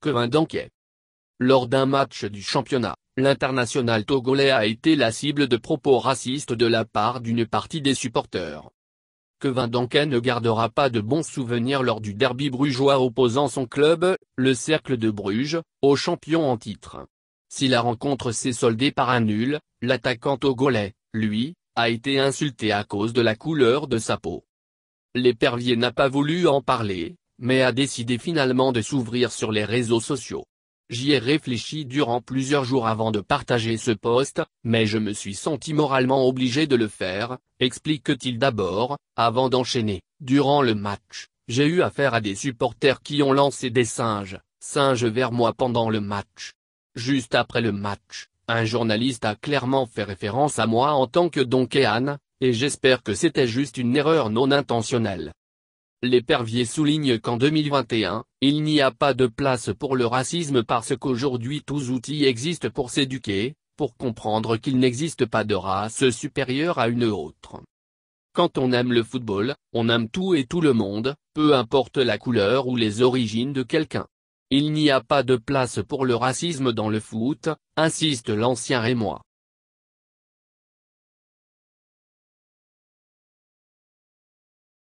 Kevin Danquet Lors d'un match du championnat, l'international togolais a été la cible de propos racistes de la part d'une partie des supporters. Kevin Danquet ne gardera pas de bons souvenirs lors du derby brugeois opposant son club, le Cercle de Bruges, au champion en titre. Si la rencontre s'est soldée par un nul, l'attaquant togolais, lui, a été insulté à cause de la couleur de sa peau. L'épervier n'a pas voulu en parler, mais a décidé finalement de s'ouvrir sur les réseaux sociaux. J'y ai réfléchi durant plusieurs jours avant de partager ce poste, mais je me suis senti moralement obligé de le faire, explique-t-il d'abord, avant d'enchaîner. Durant le match, j'ai eu affaire à des supporters qui ont lancé des singes, singes vers moi pendant le match. Juste après le match, un journaliste a clairement fait référence à moi en tant que Donkey Anne, et j'espère que c'était juste une erreur non intentionnelle. L'épervier souligne qu'en 2021, il n'y a pas de place pour le racisme parce qu'aujourd'hui tous outils existent pour s'éduquer, pour comprendre qu'il n'existe pas de race supérieure à une autre. Quand on aime le football, on aime tout et tout le monde, peu importe la couleur ou les origines de quelqu'un. Il n'y a pas de place pour le racisme dans le foot, insiste l'ancien Rémois.